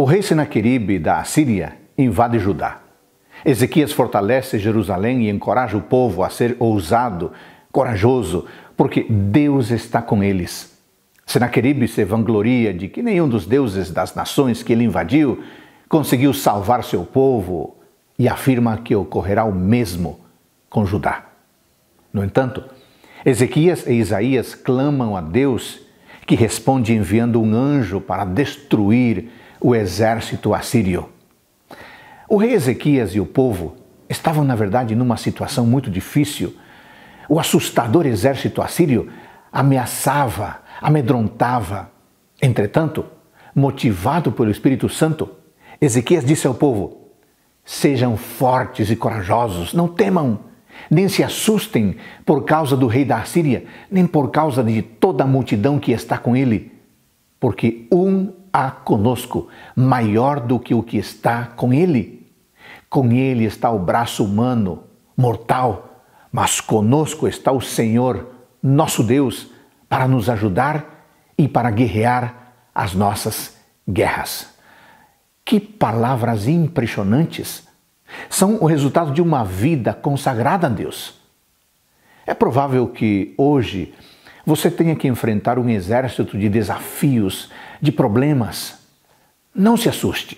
O rei Senaqueribe da Assíria invade Judá. Ezequias fortalece Jerusalém e encoraja o povo a ser ousado, corajoso, porque Deus está com eles. Senaqueribe se vangloria de que nenhum dos deuses das nações que ele invadiu conseguiu salvar seu povo e afirma que ocorrerá o mesmo com Judá. No entanto, Ezequias e Isaías clamam a Deus, que responde enviando um anjo para destruir o exército assírio. O rei Ezequias e o povo estavam, na verdade, numa situação muito difícil. O assustador exército assírio ameaçava, amedrontava. Entretanto, motivado pelo Espírito Santo, Ezequias disse ao povo: Sejam fortes e corajosos, não temam, nem se assustem por causa do rei da Assíria, nem por causa de toda a multidão que está com ele, porque um há conosco maior do que o que está com ele. Com ele está o braço humano, mortal, mas conosco está o Senhor, nosso Deus, para nos ajudar e para guerrear as nossas guerras. Que palavras impressionantes! São o resultado de uma vida consagrada a Deus. É provável que hoje você tenha que enfrentar um exército de desafios, de problemas, não se assuste.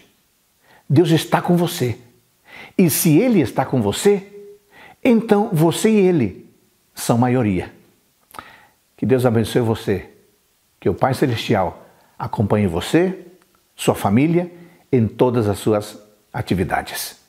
Deus está com você. E se Ele está com você, então você e Ele são maioria. Que Deus abençoe você. Que o Pai Celestial acompanhe você, sua família, em todas as suas atividades.